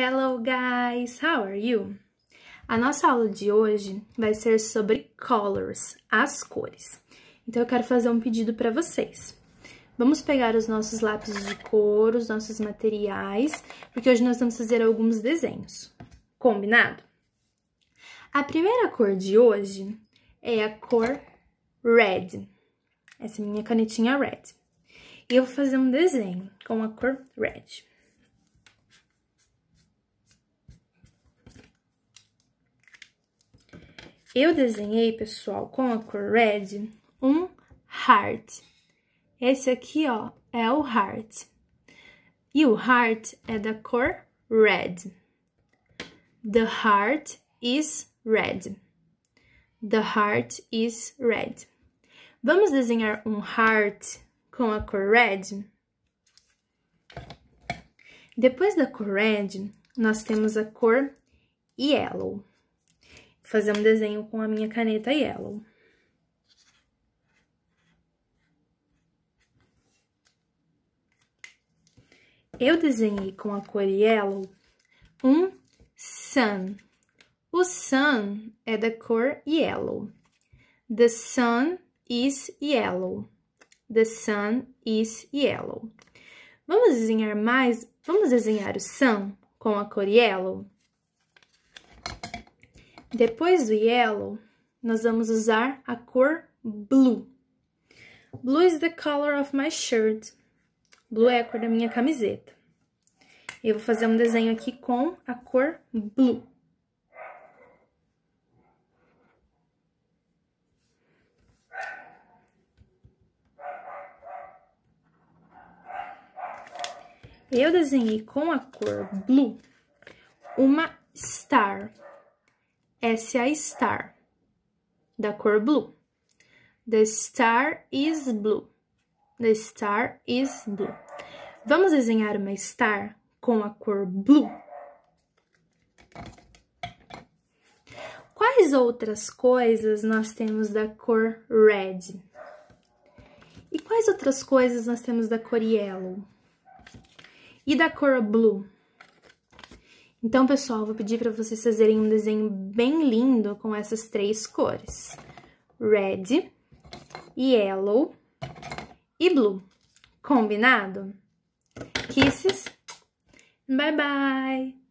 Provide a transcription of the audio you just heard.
Hello guys, how are you? A nossa aula de hoje vai ser sobre colors, as cores. Então eu quero fazer um pedido para vocês. Vamos pegar os nossos lápis de cor, os nossos materiais, porque hoje nós vamos fazer alguns desenhos. Combinado? A primeira cor de hoje é a cor red. Essa é minha canetinha red. E eu vou fazer um desenho com a cor red. Eu desenhei, pessoal, com a cor red, um heart. Esse aqui, ó, é o heart. E o heart é da cor red. The heart is red. The heart is red. Vamos desenhar um heart com a cor red? Depois da cor red, nós temos a cor yellow fazer um desenho com a minha caneta yellow. Eu desenhei com a cor yellow um sun. O sun é da cor yellow. The sun is yellow. The sun is yellow. Vamos desenhar mais? Vamos desenhar o sun com a cor yellow? Depois do yellow, nós vamos usar a cor blue. Blue is the color of my shirt. Blue é a cor da minha camiseta. Eu vou fazer um desenho aqui com a cor blue. Eu desenhei com a cor blue uma star essa é a Star, da cor blue. The star is blue. The star is blue. Vamos desenhar uma star com a cor blue. Quais outras coisas nós temos da cor red? E quais outras coisas nós temos da cor yellow? E da cor blue? Então, pessoal, vou pedir para vocês fazerem um desenho bem lindo com essas três cores. Red, yellow e blue. Combinado? Kisses. Bye, bye!